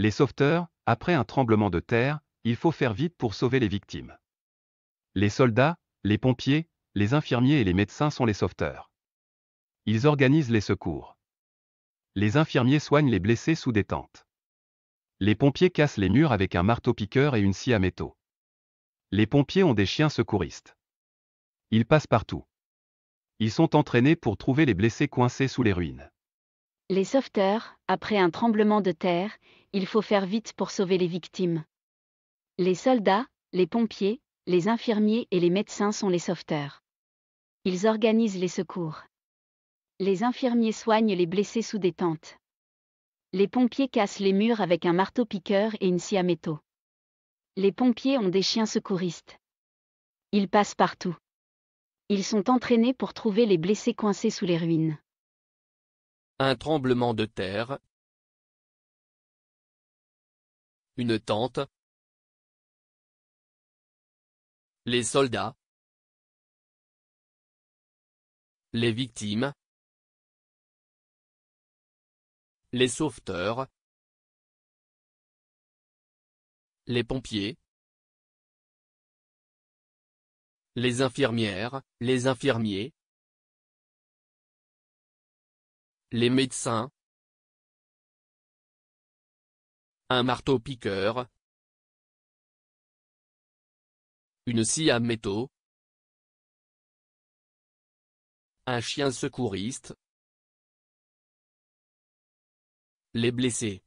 Les sauveteurs, après un tremblement de terre, il faut faire vite pour sauver les victimes. Les soldats, les pompiers, les infirmiers et les médecins sont les sauveteurs. Ils organisent les secours. Les infirmiers soignent les blessés sous des tentes. Les pompiers cassent les murs avec un marteau-piqueur et une scie à métaux. Les pompiers ont des chiens secouristes. Ils passent partout. Ils sont entraînés pour trouver les blessés coincés sous les ruines. Les sauveteurs, après un tremblement de terre, il faut faire vite pour sauver les victimes. Les soldats, les pompiers, les infirmiers et les médecins sont les sauveteurs. Ils organisent les secours. Les infirmiers soignent les blessés sous des tentes. Les pompiers cassent les murs avec un marteau-piqueur et une scie à métaux. Les pompiers ont des chiens secouristes. Ils passent partout. Ils sont entraînés pour trouver les blessés coincés sous les ruines. Un tremblement de terre. Une tente. Les soldats. Les victimes. Les sauveteurs. Les pompiers. Les infirmières, les infirmiers. Les médecins. Un marteau-piqueur. Une scie à métaux. Un chien secouriste. Les blessés.